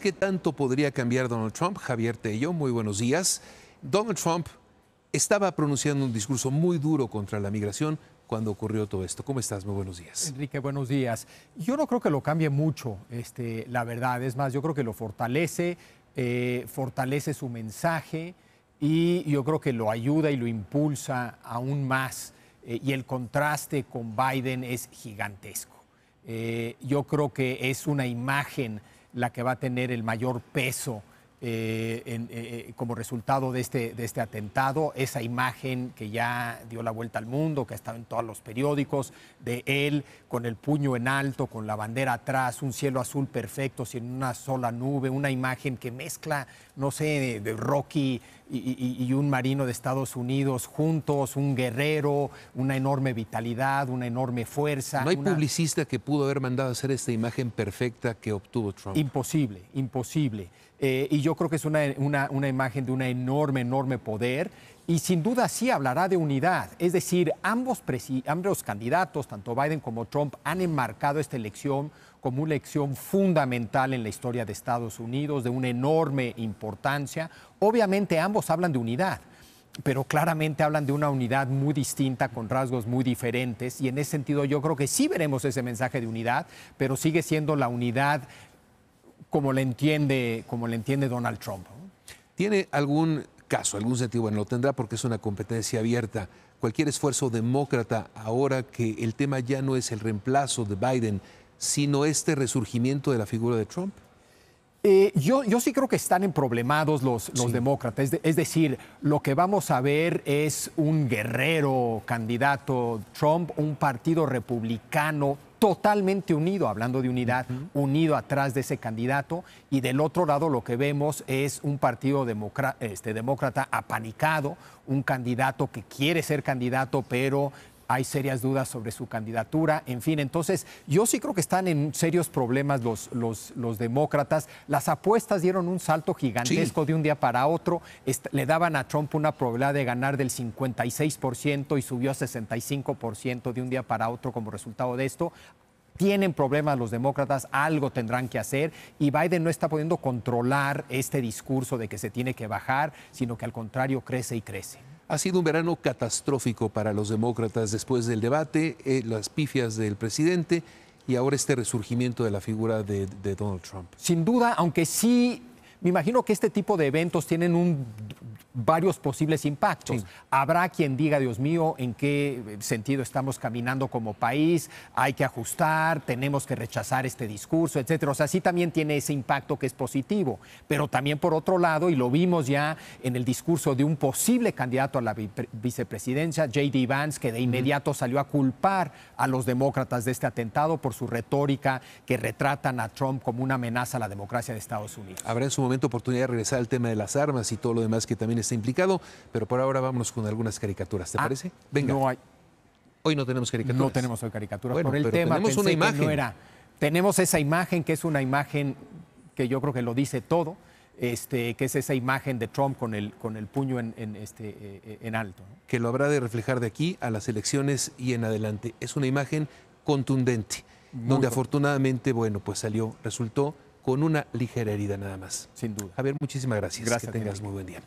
¿Qué tanto podría cambiar Donald Trump? Javier Tello, muy buenos días. Donald Trump estaba pronunciando un discurso muy duro contra la migración cuando ocurrió todo esto. ¿Cómo estás? Muy buenos días. Enrique, buenos días. Yo no creo que lo cambie mucho, este, la verdad. Es más, yo creo que lo fortalece, eh, fortalece su mensaje y yo creo que lo ayuda y lo impulsa aún más. Eh, y el contraste con Biden es gigantesco. Eh, yo creo que es una imagen la que va a tener el mayor peso eh, eh, eh, como resultado de este, de este atentado, esa imagen que ya dio la vuelta al mundo, que ha estado en todos los periódicos, de él con el puño en alto, con la bandera atrás, un cielo azul perfecto, sin una sola nube, una imagen que mezcla, no sé, de Rocky y, un marino de Estados Unidos juntos, un guerrero, una enorme vitalidad, una enorme fuerza. No hay publicista que pudo haber mandado a hacer esta imagen perfecta que obtuvo Trump. Imposible, imposible. Eh, y yo creo que es una, una, una imagen de un enorme, enorme poder y sin duda sí hablará de unidad. Es decir, ambos, candidatos, tanto Biden como Trump, han enmarcado esta elección como una elección fundamental en la historia de Estados Unidos, de una enorme importancia. Obviamente ambos hablan de unidad pero claramente hablan de una unidad muy distinta, con rasgos muy diferentes, y en ese sentido yo creo que sí veremos ese mensaje de unidad, pero sigue siendo la unidad como la entiende, como la entiende Donald Trump. ¿Tiene algún caso, algún sentido bueno lo tendrá porque es una competencia abierta. Cualquier esfuerzo demócrata ahora que el tema ya no es el reemplazo de Biden, sino este resurgimiento de la figura de Trump. Eh, yo, yo, sí creo que están en problemados los, demócratas. Es, es, decir, lo que vamos a ver es un guerrero candidato Trump, un partido republicano totalmente unido, hablando de unidad, unido atrás de ese candidato. Y del otro lado lo que vemos es un partido este, demócrata apanicado, un candidato que quiere ser candidato, pero hay serias dudas sobre su candidatura, en fin, entonces yo sí creo que están en serios problemas los, los, demócratas. Las apuestas dieron un salto gigantesco de un día para otro, le daban a Trump una probabilidad de ganar del 56% y subió a 65% de un día para otro como resultado de esto tienen problemas los demócratas, algo tendrán que hacer y Biden no está pudiendo controlar este discurso de que se tiene que bajar, sino que al contrario crece y crece. Ha sido un verano catastrófico para los demócratas después del debate, eh, las pifias del presidente y ahora este resurgimiento de la figura de, de Donald Trump. Sin duda, aunque sí, me imagino que este tipo de eventos tienen un varios posibles impactos. Habrá quien diga, Dios mío, en qué eh, sentido estamos caminando como país, hay que ajustar, tenemos que rechazar este discurso, etcétera. O sea, sí también tiene ese impacto que es positivo, pero también por otro lado, y lo vimos ya en el discurso de un posible candidato a la vicepresidencia, J.D. Vance, que de inmediato salió a culpar a los demócratas de este atentado por su retórica que retratan a Trump como una amenaza a la democracia de Estados Unidos. Habrá en su momento oportunidad de regresar al tema de las armas y todo lo demás que también está implicado, pero por ahora vamos con algunas caricaturas, ¿te ah, parece? Venga. Hoy no tenemos caricaturas. No tenemos hoy caricaturas el tema. Tenemos una imagen. Tenemos esa imagen que es una imagen que yo creo que lo dice todo, este, que es esa imagen de Trump con el, con el puño en, este, eh, alto. Que lo habrá de reflejar de aquí a las elecciones y en adelante. Es una imagen contundente, donde afortunadamente, bueno, pues salió, resultó con una ligera herida nada más. Sin duda. A ver, muchísimas gracias. Gracias. Que tengas muy buen día.